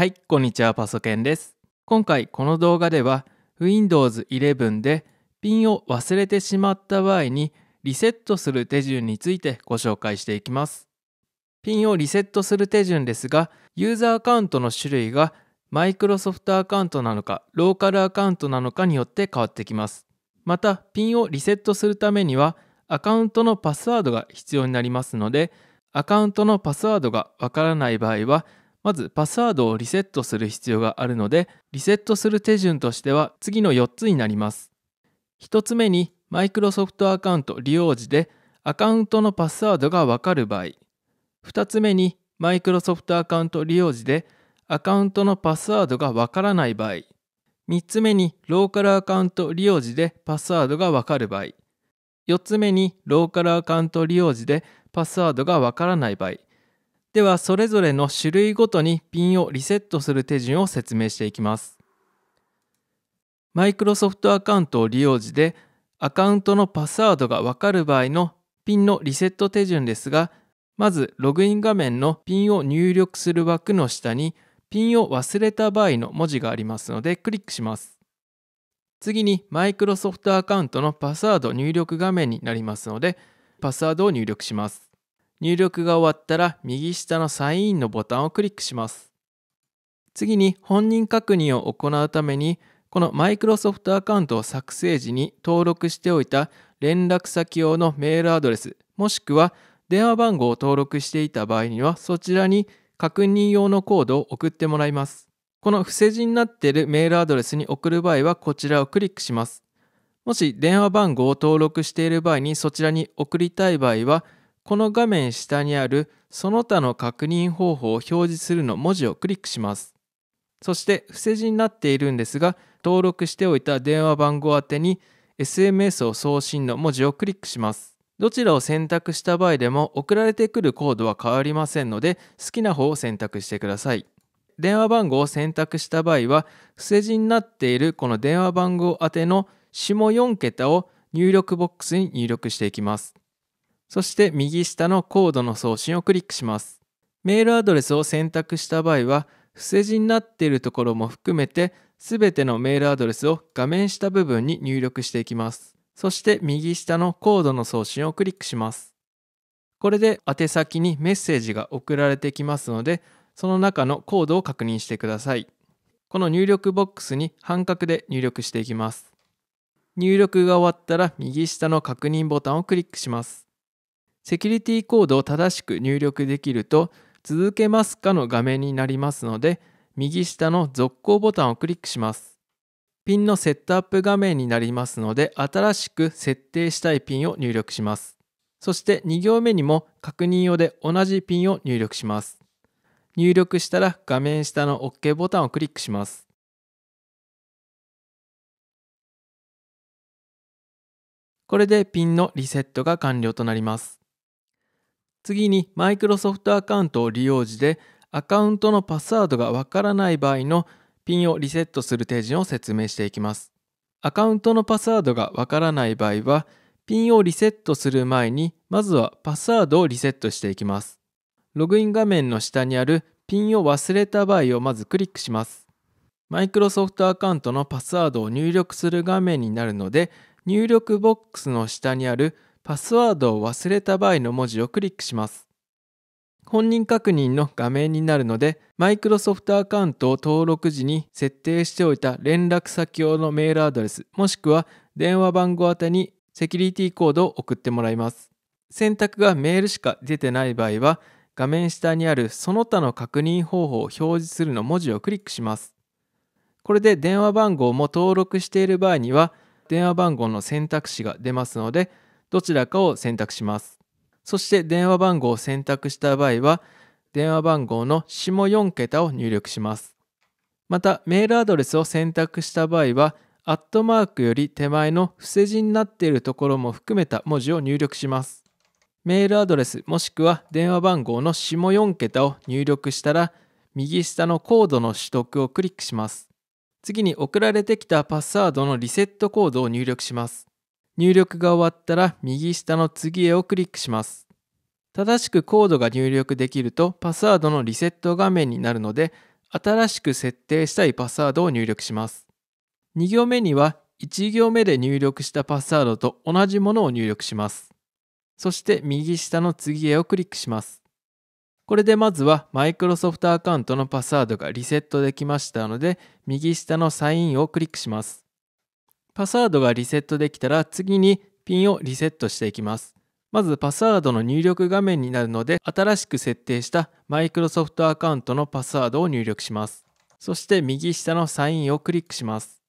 はい、こんにちは、パソケンです。今回この動画では Windows 11でピンを忘れてしまった場合にリセットする手順についてご紹介していきます。ピンをリセットする手順ですが、ユーザーアカウントの種類がマイクロソフトアカウントなのか、ローカルアカウントなのかによって変わってきます。また、ピンをリセットするためには、アカウントのパスワードが必要になりますので、アカウントのパスワードがわからない場合は、まずパスワードをリセットする必要があるのでリセットする手順としては次の4つになります1つ目にマイクロソフトアカウント利用時でアカウントのパスワードがわかる場合2つ目にマイクロソフトアカウント利用時でアカウントのパスワードがわからない場合3つ目にローカルアカウント利用時でパスワードがわかる場合4つ目にローカルアカウント利用時でパスワードがわからない場合ではそれぞれの種類ごとにピンをリセットする手順を説明していきます。マイクロソフトアカウントを利用時でアカウントのパスワードがわかる場合のピンのリセット手順ですが、まずログイン画面のピンを入力する枠の下にピンを忘れた場合の文字がありますのでクリックします。次にマイクロソフトアカウントのパスワード入力画面になりますのでパスワードを入力します。入力が終わったら右下のサインインのボタンをクリックします。次に本人確認を行うためにこの Microsoft アカウントを作成時に登録しておいた連絡先用のメールアドレスもしくは電話番号を登録していた場合にはそちらに確認用のコードを送ってもらいます。この伏せ字になっているメールアドレスに送る場合はこちらをクリックします。もし電話番号を登録している場合にそちらに送りたい場合はこの画面下にあるその他の確認方法を表示するの文字をクリックします。そして伏せ字になっているんですが登録しておいた電話番号宛てに SMS を送信の文字をクリックします。どちらを選択した場合でも送られてくるコードは変わりませんので好きな方を選択してください。電話番号を選択した場合は伏せ字になっているこの電話番号宛ての下4桁を入力ボックスに入力していきます。そして右下のコードの送信をクリックします。メールアドレスを選択した場合は、伏せ字になっているところも含めて、すべてのメールアドレスを画面下部分に入力していきます。そして右下のコードの送信をクリックします。これで宛先にメッセージが送られてきますので、その中のコードを確認してください。この入力ボックスに半角で入力していきます。入力が終わったら右下の確認ボタンをクリックします。セキュリティコードを正しく入力できると続けますかの画面になりますので右下の続行ボタンをクリックしますピンのセットアップ画面になりますので新しく設定したいピンを入力しますそして2行目にも確認用で同じピンを入力します入力したら画面下の OK ボタンをクリックしますこれでピンのリセットが完了となります次に Microsoft アカウントを利用時でアカウントのパスワードがわからない場合のピンをリセットする手順を説明していきます。アカウントのパスワードがわからない場合はピンをリセットする前にまずはパスワードをリセットしていきます。ログイン画面の下にあるピンを忘れた場合をまずクリックします。Microsoft アカウントのパスワードを入力する画面になるので入力ボックスの下にあるパスワードを忘れた場合の文字をクリックします。本人確認の画面になるので、Microsoft アカウントを登録時に設定しておいた連絡先用のメールアドレス、もしくは電話番号宛てにセキュリティコードを送ってもらいます。選択がメールしか出てない場合は、画面下にあるその他の確認方法を表示するの文字をクリックします。これで電話番号も登録している場合には、電話番号の選択肢が出ますので、どちらかを選択します。そして電話番号を選択した場合は、電話番号の下4桁を入力します。また、メールアドレスを選択した場合は、アットマークより手前の伏せ字になっているところも含めた文字を入力します。メールアドレスもしくは電話番号の下4桁を入力したら、右下のコードの取得をクリックします。次に送られてきたパスワードのリセットコードを入力します。入力が終わったら右下の次へをクリックします。正しくコードが入力できるとパスワードのリセット画面になるので新しく設定したいパスワードを入力します。2行目には1行目で入力したパスワードと同じものを入力します。そして右下の次へをクリックします。これでまずは Microsoft アカウントのパスワードがリセットできましたので右下のサインをクリックします。パスワードがリセットできたら次にピンをリセットしていきます。まずパスワードの入力画面になるので新しく設定したマイクロソフトアカウントのパスワードを入力します。そして右下のサインをクリックします。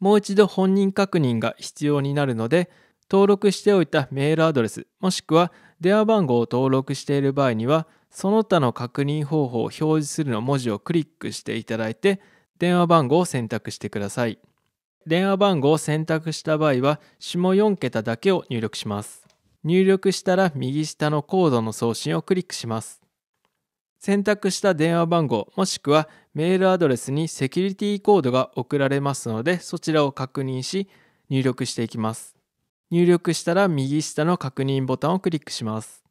もう一度本人確認が必要になるので登録しておいたメールアドレスもしくは電話番号を登録している場合にはその他の確認方法を表示するの文字をクリックしていただいて電話番号を選択してください。電話番号を選択した場合は下4桁だけを入力します入力したら右下のコードの送信をクリックします選択した電話番号もしくはメールアドレスにセキュリティコードが送られますのでそちらを確認し入力していきます入力したら右下の確認ボタンをクリックします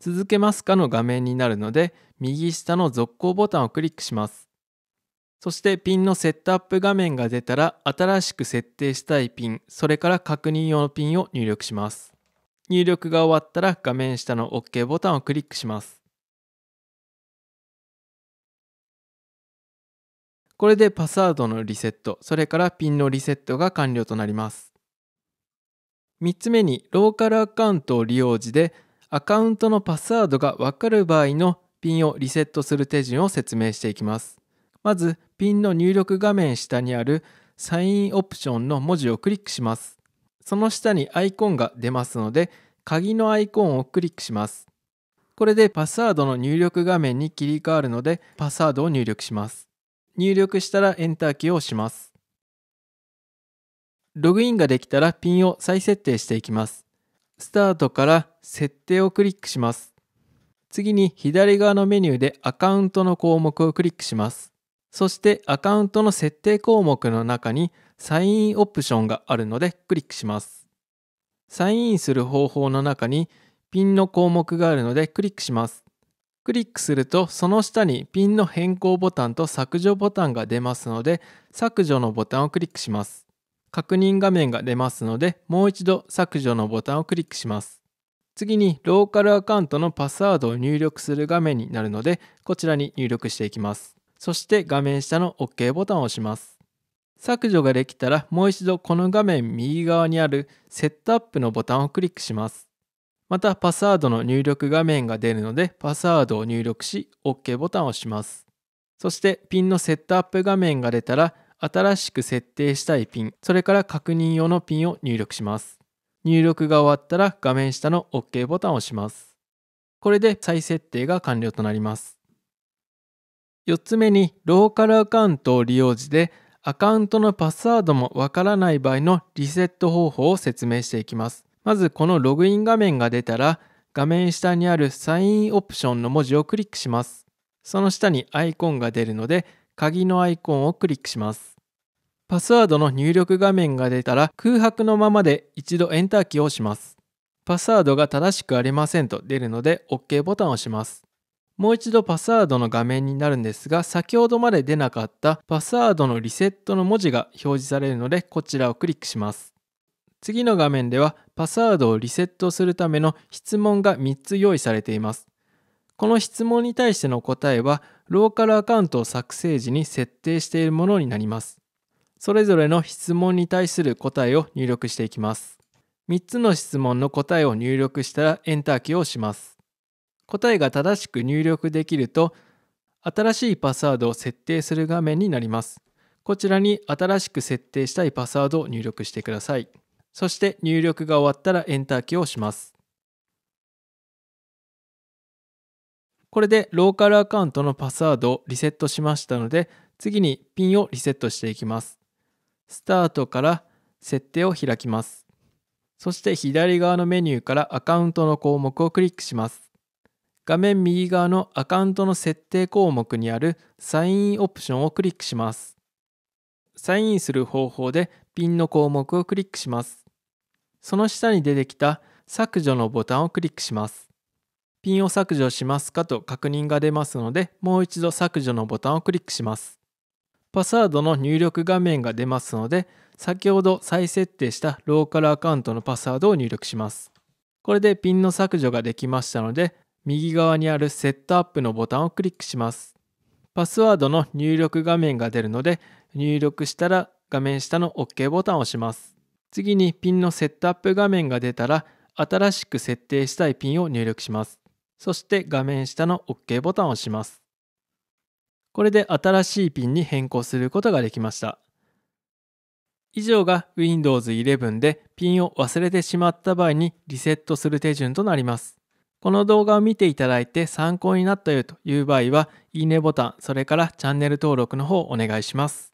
続けますかの画面になるので右下の続行ボタンをクリックしますそしてピンのセットアップ画面が出たら新しく設定したいピン、それから確認用のピンを入力します。入力が終わったら画面下の OK ボタンをクリックします。これでパスワードのリセット、それからピンのリセットが完了となります。3つ目にローカルアカウントを利用時でアカウントのパスワードがわかる場合のピンをリセットする手順を説明していきます。まずピンの入力画面下にあるサインオプションの文字をクリックします。その下にアイコンが出ますので、鍵のアイコンをクリックします。これでパスワードの入力画面に切り替わるので、パスワードを入力します。入力したらエンターキーを押します。ログインができたらピンを再設定していきます。スタートから設定をクリックします。次に左側のメニューでアカウントの項目をクリックします。そしてアカウントの設定項目の中にサインインオプションがあるのでクリックします。サインインする方法の中にピンの項目があるのでクリックします。クリックするとその下にピンの変更ボタンと削除ボタンが出ますので削除のボタンをクリックします。確認画面が出ますのでもう一度削除のボタンをクリックします。次にローカルアカウントのパスワードを入力する画面になるのでこちらに入力していきます。そして画面下の OK ボタンを押します。削除ができたらもう一度この画面右側にあるセットアップのボタンをクリックします。またパスワードの入力画面が出るのでパスワードを入力し OK ボタンを押します。そしてピンのセットアップ画面が出たら新しく設定したいピン、それから確認用のピンを入力します。入力が終わったら画面下の OK ボタンを押します。これで再設定が完了となります。4つ目にローカルアカウントを利用時でアカウントのパスワードもわからない場合のリセット方法を説明していきます。まずこのログイン画面が出たら画面下にあるサインオプションの文字をクリックします。その下にアイコンが出るので鍵のアイコンをクリックします。パスワードの入力画面が出たら空白のままで一度エンターキーを押します。パスワードが正しくありませんと出るので OK ボタンを押します。もう一度パスワードの画面になるんですが、先ほどまで出なかったパスワードのリセットの文字が表示されるので、こちらをクリックします。次の画面では、パスワードをリセットするための質問が3つ用意されています。この質問に対しての答えは、ローカルアカウントを作成時に設定しているものになります。それぞれの質問に対する答えを入力していきます。3つの質問の答えを入力したら、エンターキーを押します。答えが正しく入力できると新しいパスワードを設定する画面になります。こちらに新しく設定したいパスワードを入力してください。そして入力が終わったら Enter キーを押します。これでローカルアカウントのパスワードをリセットしましたので次にピンをリセットしていきます。スタートから設定を開きます。そして左側のメニューからアカウントの項目をクリックします。画面右側のアカウントの設定項目にあるサインインオプションをクリックします。サインインする方法でピンの項目をクリックします。その下に出てきた削除のボタンをクリックします。ピンを削除しますかと確認が出ますので、もう一度削除のボタンをクリックします。パスワードの入力画面が出ますので、先ほど再設定したローカルアカウントのパスワードを入力します。これでピンの削除ができましたので、右側にあるセットアップのボタンをクリックします。パスワードの入力画面が出るので、入力したら画面下の OK ボタンを押します。次にピンのセットアップ画面が出たら、新しく設定したいピンを入力します。そして画面下の OK ボタンを押します。これで新しいピンに変更することができました。以上が Windows 11でピンを忘れてしまった場合にリセットする手順となります。この動画を見ていただいて参考になったよという場合は、いいねボタン、それからチャンネル登録の方お願いします。